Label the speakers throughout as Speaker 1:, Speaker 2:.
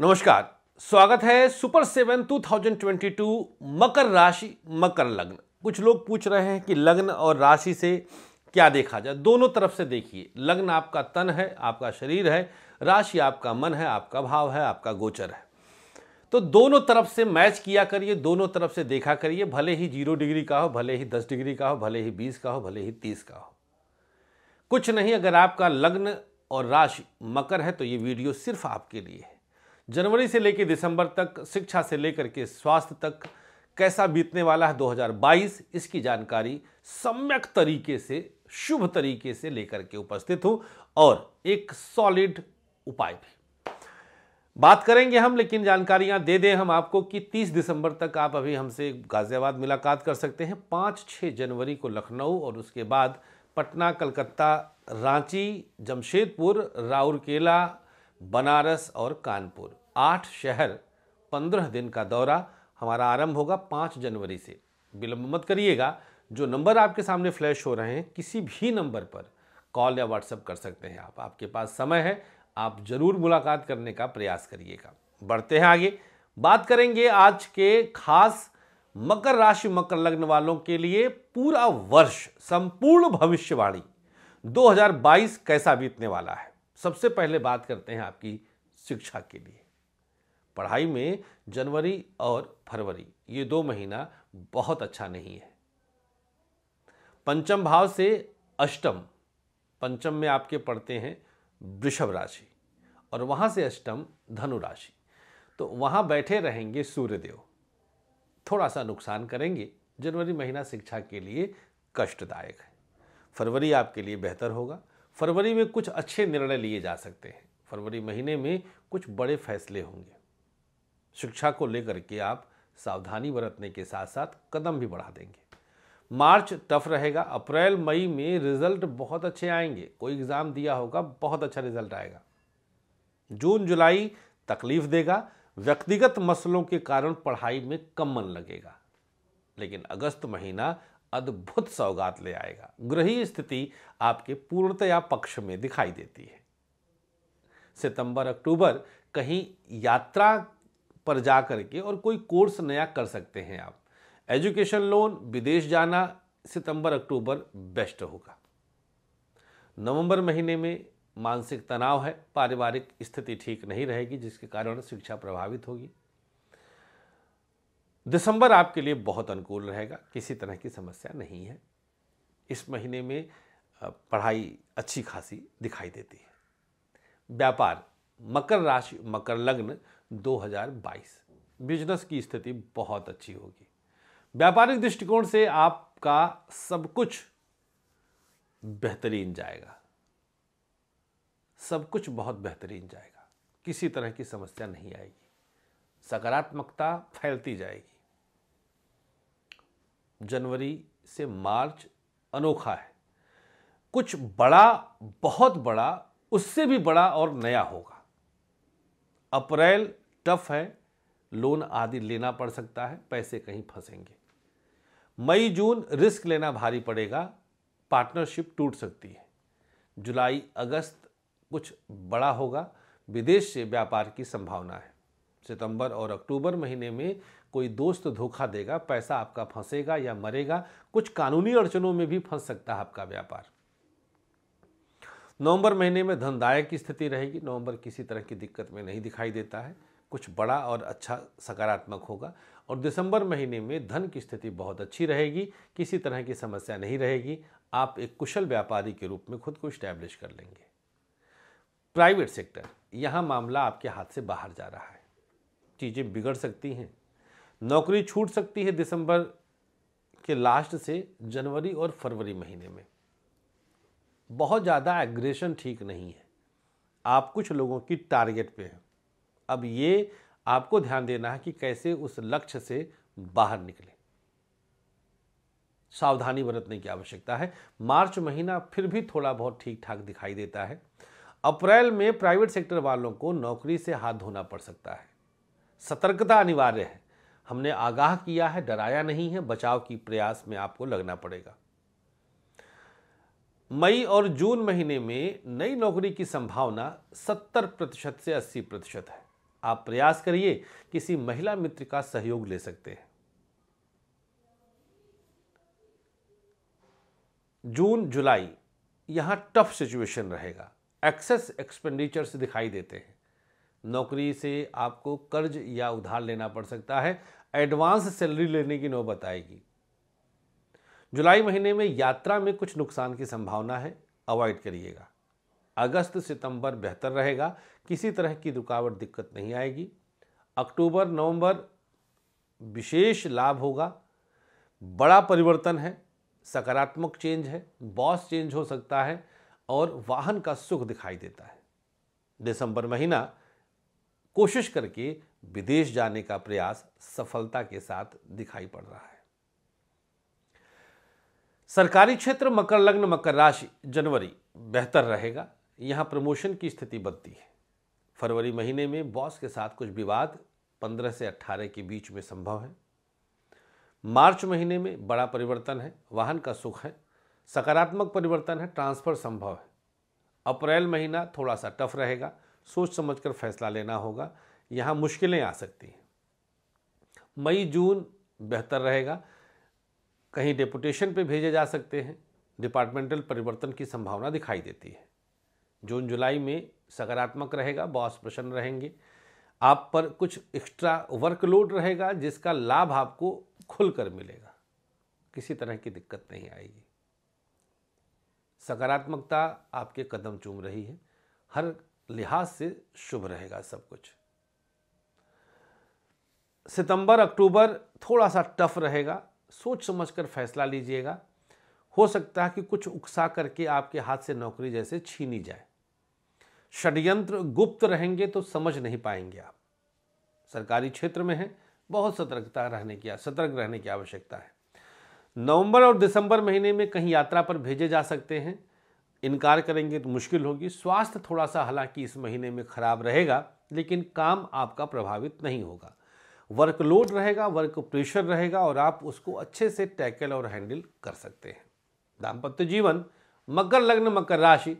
Speaker 1: नमस्कार स्वागत है सुपर सेवन 2022 मकर राशि मकर लग्न कुछ लोग पूछ रहे हैं कि लग्न और राशि से क्या देखा जाए दोनों तरफ से देखिए लग्न आपका तन है आपका शरीर है राशि आपका मन है आपका भाव है आपका गोचर है तो दोनों तरफ से मैच किया करिए दोनों तरफ से देखा करिए भले ही जीरो डिग्री का हो भले ही दस डिग्री का हो भले ही बीस का हो भले ही तीस का हो कुछ नहीं अगर आपका लग्न और राशि मकर है तो ये वीडियो सिर्फ आपके लिए है जनवरी से लेकर दिसंबर तक शिक्षा से लेकर के स्वास्थ्य तक कैसा बीतने वाला है 2022 इसकी जानकारी सम्यक तरीके से शुभ तरीके से लेकर के उपस्थित हूं और एक सॉलिड उपाय भी बात करेंगे हम लेकिन जानकारियां दे दें हम आपको कि 30 दिसंबर तक आप अभी हमसे गाजियाबाद मुलाकात कर सकते हैं पाँच छः जनवरी को लखनऊ और उसके बाद पटना कलकत्ता रांची जमशेदपुर राउरकेला बनारस और कानपुर आठ शहर पंद्रह दिन का दौरा हमारा आरंभ होगा पाँच जनवरी से विलम्ब मत करिएगा जो नंबर आपके सामने फ्लैश हो रहे हैं किसी भी नंबर पर कॉल या व्हाट्सअप कर सकते हैं आप आपके पास समय है आप ज़रूर मुलाकात करने का प्रयास करिएगा बढ़ते हैं आगे बात करेंगे आज के खास मकर राशि मकर लग्न वालों के लिए पूरा वर्ष संपूर्ण भविष्यवाणी 2022 कैसा बीतने वाला है सबसे पहले बात करते हैं आपकी शिक्षा के लिए पढ़ाई में जनवरी और फरवरी ये दो महीना बहुत अच्छा नहीं है पंचम भाव से अष्टम पंचम में आपके पढ़ते हैं वृषभ राशि और वहाँ से अष्टम धनु राशि तो वहाँ बैठे रहेंगे सूर्यदेव थोड़ा सा नुकसान करेंगे जनवरी महीना शिक्षा के लिए कष्टदायक है फरवरी आपके लिए बेहतर होगा फरवरी में कुछ अच्छे निर्णय लिए जा सकते हैं फरवरी महीने में कुछ बड़े फैसले होंगे शिक्षा को लेकर के आप सावधानी बरतने के साथ साथ कदम भी बढ़ा देंगे मार्च टफ रहेगा अप्रैल मई में रिजल्ट बहुत अच्छे आएंगे कोई एग्ज़ाम दिया होगा बहुत अच्छा रिजल्ट आएगा जून जुलाई तकलीफ देगा व्यक्तिगत मसलों के कारण पढ़ाई में कम मन लगेगा लेकिन अगस्त महीना अद्भुत सौगात ले आएगा ग्रही स्थिति आपके पूर्णतया पक्ष में दिखाई देती है सितंबर अक्टूबर कहीं यात्रा पर जा करके और कोई कोर्स नया कर सकते हैं आप एजुकेशन लोन विदेश जाना सितंबर अक्टूबर बेस्ट होगा नवंबर महीने में मानसिक तनाव है पारिवारिक स्थिति ठीक नहीं रहेगी जिसके कारण शिक्षा प्रभावित होगी दिसंबर आपके लिए बहुत अनुकूल रहेगा किसी तरह की समस्या नहीं है इस महीने में पढ़ाई अच्छी खासी दिखाई देती है व्यापार मकर राशि मकर लग्न 2022 बिजनेस की स्थिति बहुत अच्छी होगी व्यापारिक दृष्टिकोण से आपका सब कुछ बेहतरीन जाएगा सब कुछ बहुत बेहतरीन जाएगा किसी तरह की समस्या नहीं आएगी सकारात्मकता फैलती जाएगी जनवरी से मार्च अनोखा है कुछ बड़ा बहुत बड़ा उससे भी बड़ा और नया होगा अप्रैल टफ है लोन आदि लेना पड़ सकता है पैसे कहीं फंसेंगे मई जून रिस्क लेना भारी पड़ेगा पार्टनरशिप टूट सकती है जुलाई अगस्त कुछ बड़ा होगा विदेश से व्यापार की संभावना है सितंबर और अक्टूबर महीने में कोई दोस्त धोखा देगा पैसा आपका फंसेगा या मरेगा कुछ कानूनी अड़चनों में भी फंस सकता है आपका व्यापार नवंबर महीने में धनदायक की स्थिति रहेगी नवंबर किसी तरह की दिक्कत में नहीं दिखाई देता है कुछ बड़ा और अच्छा सकारात्मक होगा और दिसंबर महीने में धन की स्थिति बहुत अच्छी रहेगी किसी तरह की समस्या नहीं रहेगी आप एक कुशल व्यापारी के रूप में खुद को स्टैब्लिश कर लेंगे प्राइवेट सेक्टर यहाँ मामला आपके हाथ से बाहर जा रहा है चीज़ें बिगड़ सकती हैं नौकरी छूट सकती है दिसंबर के लास्ट से जनवरी और फरवरी महीने में बहुत ज़्यादा एग्रेशन ठीक नहीं है आप कुछ लोगों की टारगेट पे हैं अब ये आपको ध्यान देना है कि कैसे उस लक्ष्य से बाहर निकले सावधानी बरतने की आवश्यकता है मार्च महीना फिर भी थोड़ा बहुत ठीक ठाक दिखाई देता है अप्रैल में प्राइवेट सेक्टर वालों को नौकरी से हाथ धोना पड़ सकता है सतर्कता अनिवार्य है हमने आगाह किया है डराया नहीं है बचाव की प्रयास में आपको लगना पड़ेगा मई और जून महीने में नई नौकरी की संभावना 70 प्रतिशत से 80 प्रतिशत है आप प्रयास करिए किसी महिला मित्र का सहयोग ले सकते हैं जून जुलाई यहां टफ सिचुएशन रहेगा एक्सेस एक्सपेंडिचर्स दिखाई देते हैं नौकरी से आपको कर्ज या उधार लेना पड़ सकता है एडवांस सैलरी लेने की नौबत आएगी जुलाई महीने में यात्रा में कुछ नुकसान की संभावना है अवॉइड करिएगा अगस्त सितंबर बेहतर रहेगा किसी तरह की रुकावट दिक्कत नहीं आएगी अक्टूबर नवंबर विशेष लाभ होगा बड़ा परिवर्तन है सकारात्मक चेंज है बॉस चेंज हो सकता है और वाहन का सुख दिखाई देता है दिसंबर महीना कोशिश करके विदेश जाने का प्रयास सफलता के साथ दिखाई पड़ रहा है सरकारी क्षेत्र मकर लग्न मकर राशि जनवरी बेहतर रहेगा यहां प्रमोशन की स्थिति बनती है फरवरी महीने में बॉस के साथ कुछ विवाद 15 से 18 के बीच में संभव है मार्च महीने में बड़ा परिवर्तन है वाहन का सुख है सकारात्मक परिवर्तन है ट्रांसफर संभव है अप्रैल महीना थोड़ा सा टफ रहेगा सोच समझकर फैसला लेना होगा यहाँ मुश्किलें आ सकती हैं मई जून बेहतर रहेगा कहीं डेपुटेशन पे भेजे जा सकते हैं डिपार्टमेंटल परिवर्तन की संभावना दिखाई देती है जून जुलाई में सकारात्मक रहेगा बॉस प्रसन्न रहेंगे आप पर कुछ एक्स्ट्रा वर्कलोड रहेगा जिसका लाभ आपको खुलकर मिलेगा किसी तरह की दिक्कत नहीं आएगी सकारात्मकता आपके कदम चूम रही है हर लिहाज से शुभ रहेगा सब कुछ सितंबर अक्टूबर थोड़ा सा टफ रहेगा सोच समझ कर फैसला लीजिएगा हो सकता है कि कुछ उकसा करके आपके हाथ से नौकरी जैसे छीनी जाए षड्यंत्र गुप्त रहेंगे तो समझ नहीं पाएंगे आप सरकारी क्षेत्र में है बहुत सतर्कता रहने की सतर्क रहने की आवश्यकता है नवंबर और दिसंबर महीने में कहीं यात्रा पर भेजे जा सकते हैं इनकार करेंगे तो मुश्किल होगी स्वास्थ्य थोड़ा सा हालांकि इस महीने में खराब रहेगा लेकिन काम आपका प्रभावित नहीं होगा वर्कलोड रहेगा वर्क प्रेशर रहेगा और आप उसको अच्छे से टैकल और हैंडल कर सकते हैं दाम्पत्य जीवन मकर लग्न मकर राशि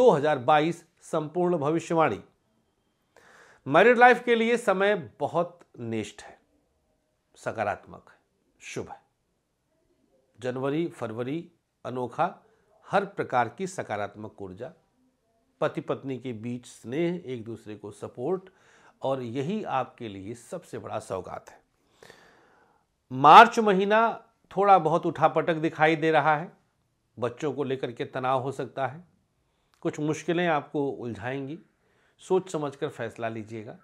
Speaker 1: 2022 संपूर्ण भविष्यवाणी मैरिड लाइफ के लिए समय बहुत निष्ठ है सकारात्मक है शुभ है जनवरी फरवरी अनोखा हर प्रकार की सकारात्मक ऊर्जा पति पत्नी के बीच स्नेह एक दूसरे को सपोर्ट और यही आपके लिए सबसे बड़ा सौगात है मार्च महीना थोड़ा बहुत उठापटक दिखाई दे रहा है बच्चों को लेकर के तनाव हो सकता है कुछ मुश्किलें आपको उलझाएंगी सोच समझकर फैसला लीजिएगा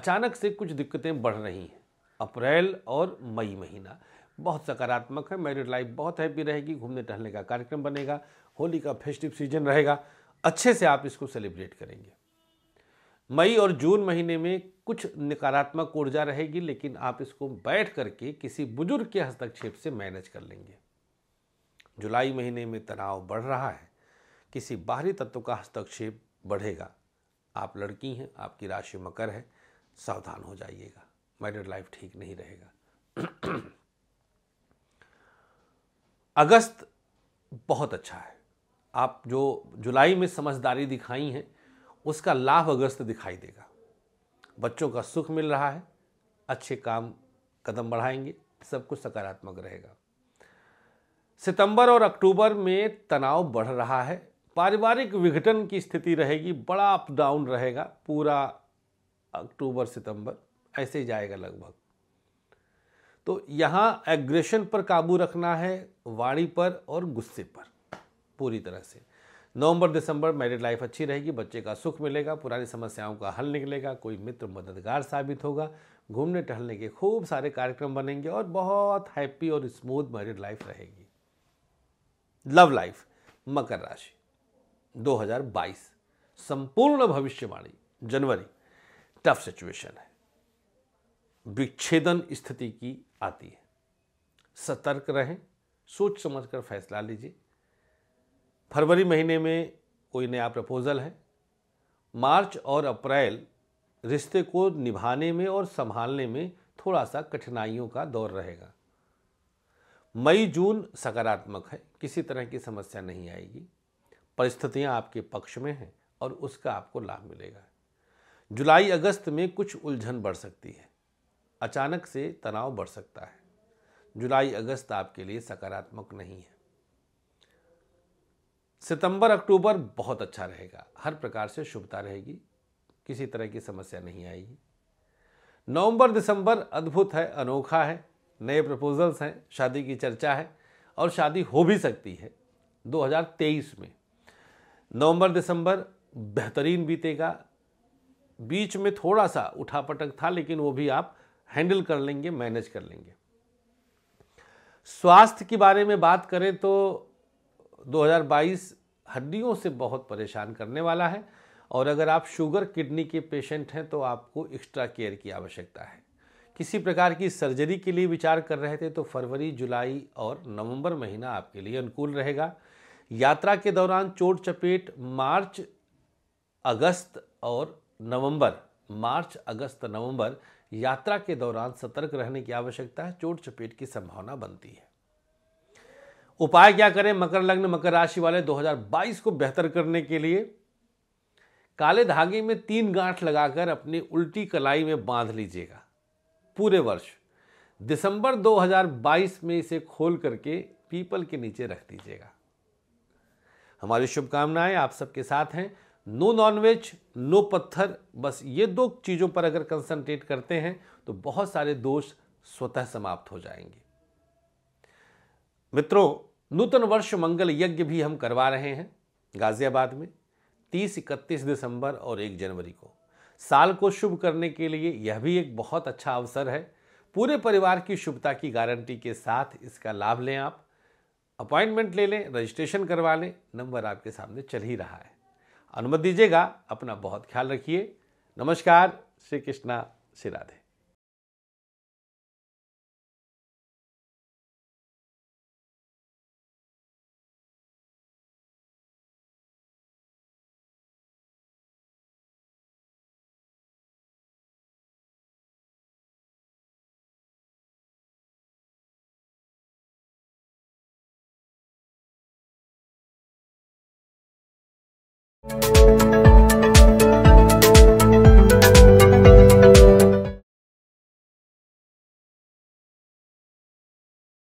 Speaker 1: अचानक से कुछ दिक्कतें बढ़ रही हैं अप्रैल और मई महीना बहुत सकारात्मक है मैरिड लाइफ बहुत हैप्पी रहेगी घूमने टहलने का कार्यक्रम बनेगा होली का फेस्टिव सीजन रहेगा अच्छे से आप इसको सेलिब्रेट करेंगे मई और जून महीने में कुछ नकारात्मक ऊर्जा रहेगी लेकिन आप इसको बैठ करके किसी बुजुर्ग के हस्तक्षेप से मैनेज कर लेंगे जुलाई महीने में तनाव बढ़ रहा है किसी बाहरी तत्व का हस्तक्षेप बढ़ेगा आप लड़की हैं आपकी राशि मकर है सावधान हो जाइएगा मैरिड लाइफ ठीक नहीं रहेगा अगस्त बहुत अच्छा है आप जो जुलाई में समझदारी दिखाई है उसका लाभ अगस्त दिखाई देगा बच्चों का सुख मिल रहा है अच्छे काम कदम बढ़ाएंगे सब कुछ सकारात्मक रहेगा सितंबर और अक्टूबर में तनाव बढ़ रहा है पारिवारिक विघटन की स्थिति रहेगी बड़ा अप डाउन रहेगा पूरा अक्टूबर सितंबर ऐसे ही जाएगा लगभग तो यहाँ एग्रेशन पर काबू रखना है वाणी पर और गुस्से पर पूरी तरह से नवंबर दिसंबर मैरिड लाइफ अच्छी रहेगी बच्चे का सुख मिलेगा पुरानी समस्याओं का हल निकलेगा कोई मित्र मददगार साबित होगा घूमने टहलने के खूब सारे कार्यक्रम बनेंगे और बहुत हैप्पी और स्मूथ मैरिड लाइफ रहेगी लव लाइफ मकर राशि 2022 संपूर्ण भविष्यवाणी जनवरी टफ सिचुएशन है विच्छेदन स्थिति की आती है सतर्क रहें सोच समझ कर फैसला लीजिए फरवरी महीने में कोई नया प्रपोज़ल है मार्च और अप्रैल रिश्ते को निभाने में और संभालने में थोड़ा सा कठिनाइयों का दौर रहेगा मई जून सकारात्मक है किसी तरह की समस्या नहीं आएगी परिस्थितियां आपके पक्ष में हैं और उसका आपको लाभ मिलेगा जुलाई अगस्त में कुछ उलझन बढ़ सकती है अचानक से तनाव बढ़ सकता है जुलाई अगस्त आपके लिए सकारात्मक नहीं है सितंबर अक्टूबर बहुत अच्छा रहेगा हर प्रकार से शुभता रहेगी किसी तरह की समस्या नहीं आएगी नवंबर दिसंबर अद्भुत है अनोखा है नए प्रपोजल्स हैं शादी की चर्चा है और शादी हो भी सकती है 2023 में नवंबर दिसंबर बेहतरीन बीतेगा बीच में थोड़ा सा उठापटक था लेकिन वो भी आप हैंडल कर लेंगे मैनेज कर लेंगे स्वास्थ्य के बारे में बात करें तो 2022 हड्डियों से बहुत परेशान करने वाला है और अगर आप शुगर किडनी के पेशेंट हैं तो आपको एक्स्ट्रा केयर की आवश्यकता है किसी प्रकार की सर्जरी के लिए विचार कर रहे थे तो फरवरी जुलाई और नवंबर महीना आपके लिए अनुकूल रहेगा यात्रा के दौरान चोट चपेट मार्च अगस्त और नवंबर मार्च अगस्त नवंबर यात्रा के दौरान सतर्क रहने की आवश्यकता है चोट चपेट की संभावना बनती है उपाय क्या करें मकर लग्न मकर राशि वाले 2022 को बेहतर करने के लिए काले धागे में तीन गांठ लगाकर अपनी उल्टी कलाई में बांध लीजिएगा पूरे वर्ष दिसंबर 2022 में इसे खोल करके पीपल के नीचे रख दीजिएगा हमारी शुभकामनाएं आप सबके साथ हैं नो नॉनवेज नो पत्थर बस ये दो चीज़ों पर अगर कंसंट्रेट करते हैं तो बहुत सारे दोष स्वतः समाप्त हो जाएंगे मित्रों नूतन वर्ष मंगल यज्ञ भी हम करवा रहे हैं गाजियाबाद में तीस इकतीस दिसंबर और एक जनवरी को साल को शुभ करने के लिए यह भी एक बहुत अच्छा अवसर है पूरे परिवार की शुभता की गारंटी के साथ इसका लाभ लें आप अपॉइंटमेंट ले लें रजिस्ट्रेशन करवा लें नंबर आपके सामने चल ही रहा है अनुमति दीजिएगा अपना बहुत ख्याल रखिए नमस्कार श्री कृष्णा श्री राधे you.